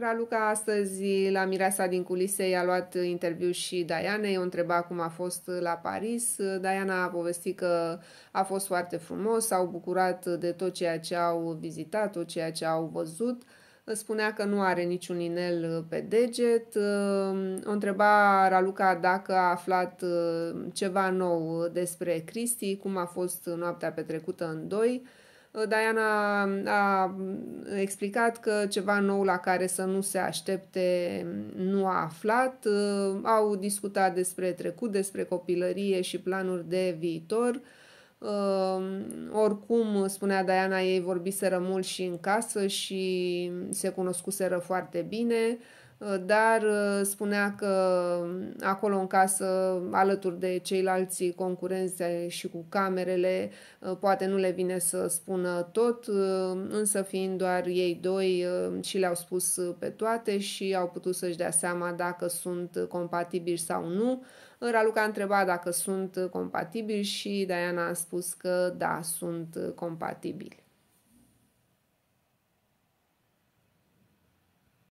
Raluca astăzi la Mireasa din culise i-a luat interviu și Diana, i-a întreba cum a fost la Paris. Diana a povestit că a fost foarte frumos, s-au bucurat de tot ceea ce au vizitat, tot ceea ce au văzut. Spunea că nu are niciun inel pe deget. O întreba Raluca dacă a aflat ceva nou despre Cristi, cum a fost noaptea petrecută în doi Diana a explicat că ceva nou la care să nu se aștepte nu a aflat. Ă, au discutat despre trecut, despre copilărie și planuri de viitor. Ă, oricum, spunea Diana, ei vorbiseră mult și în casă și se cunoscuseră foarte bine. Uh, dar uh, spunea că um, acolo în casă, alături de ceilalți concurenți și cu camerele, uh, poate nu le vine să spună tot, însă fiind doar ei doi și le-au spus pe toate și au putut să-și dea seama dacă sunt compatibili sau nu. Raluca a întrebat dacă sunt compatibili și Diana a spus că da, sunt compatibili.